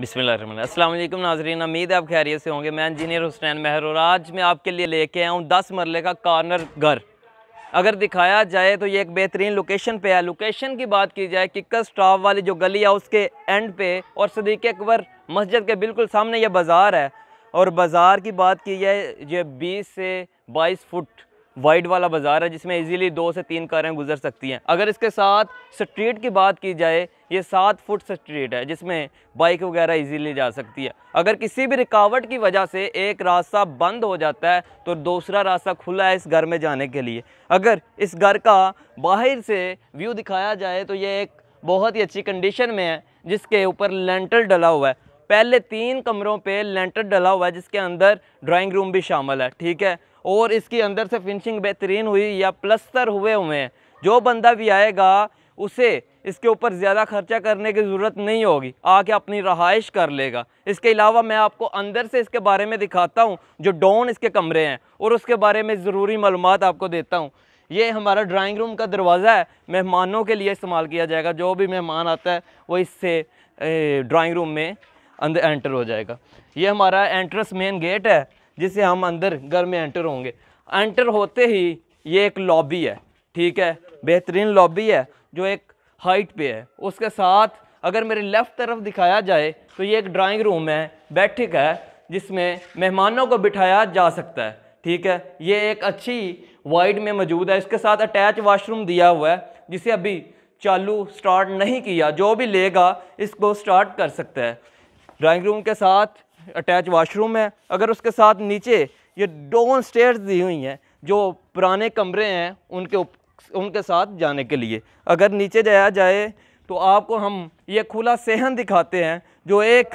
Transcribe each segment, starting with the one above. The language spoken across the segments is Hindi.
बिसमीम अल्लाम नाजरीन उम्मीद है आप खैरियत से होंगे मैं इंजीनियर हुसैन मेहर और आज मैं आपके लिए लेके आया हूँ दस मरले का कॉर्नर घर अगर दिखाया जाए तो ये एक बेहतरीन लोकेशन पे है लोकेशन की बात की जाए किक्कर स्टाफ वाली जो गली है उसके एंड पे और सदीक अकबर मस्जिद के बिल्कुल सामने यह बाज़ार है और बाज़ार की बात की जाए ये बीस से बाईस फुट वाइड वाला बाज़ार है जिसमें इजीली दो से तीन कारें गुजर सकती हैं अगर इसके साथ स्ट्रीट की बात की जाए ये सात फुट स्ट्रीट है जिसमें बाइक वगैरह इजीली जा सकती है अगर किसी भी रिकावट की वजह से एक रास्ता बंद हो जाता है तो दूसरा रास्ता खुला है इस घर में जाने के लिए अगर इस घर का बाहर से व्यू दिखाया जाए तो ये एक बहुत ही अच्छी कंडीशन में है जिसके ऊपर लेंटर डला हुआ है पहले तीन कमरों पर लेंटर डला हुआ है जिसके अंदर ड्राइंग रूम भी शामिल है ठीक है और इसके अंदर से फिनिशिंग बेहतरीन हुई या प्लस्तर हुए हुए हैं जो बंदा भी आएगा उसे इसके ऊपर ज़्यादा खर्चा करने की ज़रूरत नहीं होगी आके अपनी रहाइश कर लेगा इसके अलावा मैं आपको अंदर से इसके बारे में दिखाता हूँ जो डोन इसके कमरे हैं और उसके बारे में ज़रूरी मालूम आपको देता हूँ ये हमारा ड्राइंग रूम का दरवाज़ा है मेहमानों के लिए इस्तेमाल किया जाएगा जो भी मेहमान आता है वो इससे ड्राइंग रूम में अंदर एंटर हो जाएगा ये हमारा एंट्रेंस मेन गेट है जिसे हम अंदर घर में एंटर होंगे एंटर होते ही ये एक लॉबी है ठीक है बेहतरीन लॉबी है जो एक हाइट पे है उसके साथ अगर मेरे लेफ़्ट तरफ दिखाया जाए तो ये एक ड्राइंग रूम है बैठक है जिसमें मेहमानों को बिठाया जा सकता है ठीक है ये एक अच्छी वाइड में मौजूद है इसके साथ अटैच वाशरूम दिया हुआ है जिसे अभी चालू स्टार्ट नहीं किया जो भी लेगा इसको स्टार्ट कर सकता है ड्राइंग रूम के साथ अटैच वाशरूम है अगर उसके साथ नीचे ये डोन स्टेयर दी हुई हैं जो पुराने कमरे हैं उनके उप, उनके साथ जाने के लिए अगर नीचे जाया जाए तो आपको हम ये खुला सेहन दिखाते हैं जो एक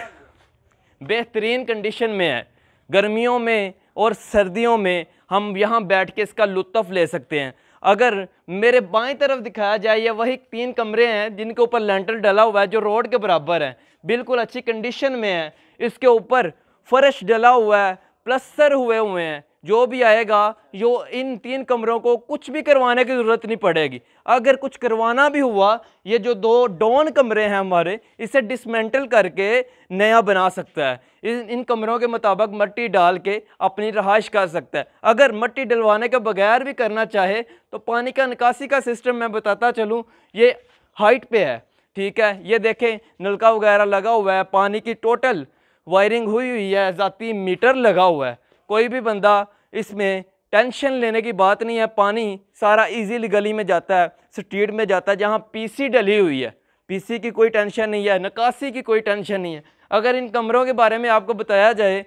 बेहतरीन कंडीशन में है गर्मियों में और सर्दियों में हम यहाँ बैठ के इसका लुत्फ़ ले सकते हैं अगर मेरे बाएं तरफ दिखाया जाए ये वही तीन कमरे हैं जिनके ऊपर लेंटर डला हुआ है जो रोड के बराबर है बिल्कुल अच्छी कंडीशन में है इसके ऊपर फर्श डला हुआ है प्लस्तर हुए हुए हैं जो भी आएगा जो इन तीन कमरों को कुछ भी करवाने की ज़रूरत नहीं पड़ेगी अगर कुछ करवाना भी हुआ ये जो दो डॉन कमरे हैं हमारे इसे डिसमेंटल करके नया बना सकता है इन इन कमरों के मुताबिक मट्टी डाल के अपनी रहाइश कर सकता है अगर मट्टी डलवाने के बगैर भी करना चाहे तो पानी का निकासी का सिस्टम मैं बताता चलूँ ये हाइट पर है ठीक है ये देखें नलका वगैरह लगा हुआ है पानी की टोटल वायरिंग हुई हुई है ज़ाती मीटर लगा हुआ है कोई भी बंदा इसमें टेंशन लेने की बात नहीं है पानी सारा इजीली गली में जाता है स्ट्रीट में जाता है जहाँ पीसी डली हुई है पीसी की कोई टेंशन नहीं है निकासी की कोई टेंशन नहीं है अगर इन कमरों के बारे में आपको बताया जाए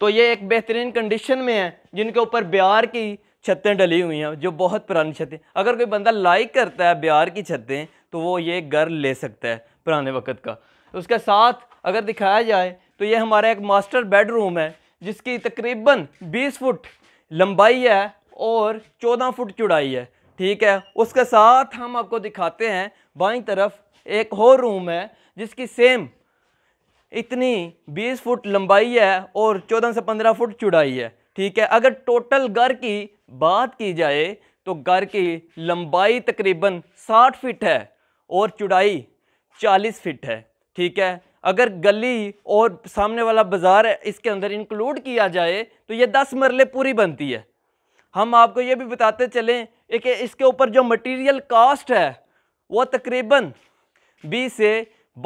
तो ये एक बेहतरीन कंडीशन में है जिनके ऊपर बिहार की छतें डली हुई हैं जो बहुत पुरानी छतें अगर कोई बंदा लाइक करता है बिहार की छतें तो वो ये घर ले सकता है पुराने वक्त का उसके साथ अगर दिखाया जाए तो ये हमारा एक मास्टर बेडरूम है जिसकी तकरीबन 20 फुट लंबाई है और 14 फुट चौड़ाई है ठीक है उसके साथ हम आपको दिखाते हैं बाई तरफ एक और रूम है जिसकी सेम इतनी 20 फुट लंबाई है और 14 से 15 फुट चौड़ाई है ठीक है अगर टोटल घर की बात की जाए तो घर की लंबाई तकरीबन 60 फीट है और चौड़ाई 40 फीट है ठीक है अगर गली और सामने वाला बाज़ार इसके अंदर इंक्लूड किया जाए तो ये दस मरले पूरी बनती है हम आपको ये भी बताते चलें एक इसके ऊपर जो मटेरियल कास्ट है वो तकरीबन 20 से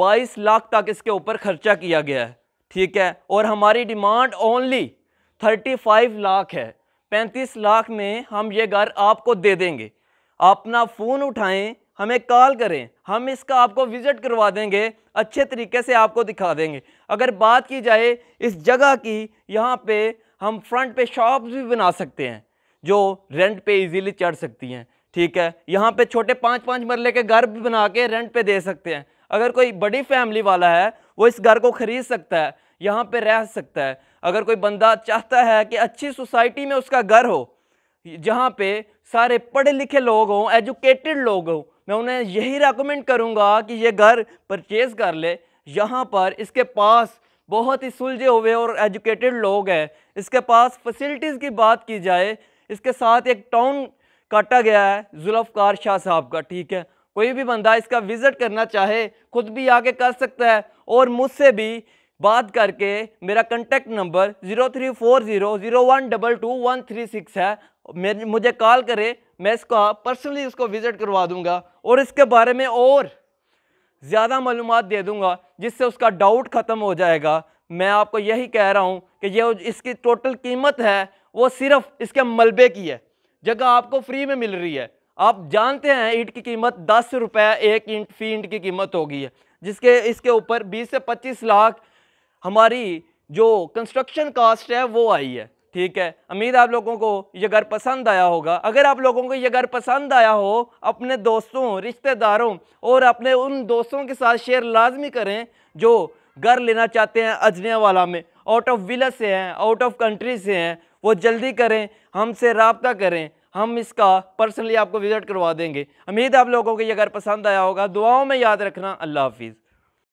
22 लाख तक इसके ऊपर ख़र्चा किया गया है ठीक है और हमारी demand only thirty five lakh है पैंतीस लाख में हम ये घर आपको दे देंगे अपना फ़ोन उठाएं हमें कॉल करें हम इसका आपको विज़िट करवा देंगे अच्छे तरीके से आपको दिखा देंगे अगर बात की जाए इस जगह की यहाँ पे हम फ्रंट पे शॉप्स भी बना सकते हैं जो रेंट पे इजीली चढ़ सकती हैं ठीक है यहाँ पे छोटे पाँच पाँच मरले के घर भी बना के रेंट पे दे सकते हैं अगर कोई बड़ी फैमिली वाला है वो इस घर को ख़रीद सकता है यहाँ पे रह सकता है अगर कोई बंदा चाहता है कि अच्छी सोसाइटी में उसका घर हो जहाँ पे सारे पढ़े लिखे लोग हों एजुकेटेड लोग हों मैं उन्हें यही रेकमेंड करूँगा कि ये घर परचेज़ कर ले यहाँ पर इसके पास बहुत ही सुलझे हुए और एजुकेटेड लोग हैं इसके पास फैसिलिटीज़ की बात की जाए इसके साथ एक टाउन काटा गया है जुल्फ़ार शाह साहब का ठीक है कोई भी बंदा इसका विज़िट करना चाहे खुद भी आके कर सकता है और मुझसे भी बात करके मेरा contact number zero three four zero zero one double two one three six है मेरे मुझे कॉल करें मैं इसको पर्सनली इसको विज़िट करवा दूँगा और इसके बारे में और ज़्यादा मालूम दे दूँगा जिससे उसका डाउट ख़त्म हो जाएगा मैं आपको यही कह रहा हूँ कि ये इसकी टोटल कीमत है वो सिर्फ इसके मलबे की है जगह आपको फ्री में मिल रही है आप जानते हैं ईंट की कीमत दस रुपये एक इंट फी इंट की कीमत होगी है जिसके इसके ऊपर बीस से पच्चीस लाख हमारी जो कंस्ट्रक्शन कास्ट है वो आई है ठीक है उम्मीद आप लोगों को ये घर पसंद आया होगा अगर आप लोगों को ये घर पसंद आया हो अपने दोस्तों रिश्तेदारों और अपने उन दोस्तों के साथ शेयर लाजमी करें जो घर लेना चाहते हैं अजने वाला में आउट ऑफ विलेज से हैं आउट ऑफ कंट्री से हैं वो जल्दी करें हमसे रबता करें हम इसका पर्सनली आपको विज़िट करवा देंगे उम्मीद आप लोगों को ये घर पसंद आया होगा दुआओं में याद रखना अल्लाह हाफिज़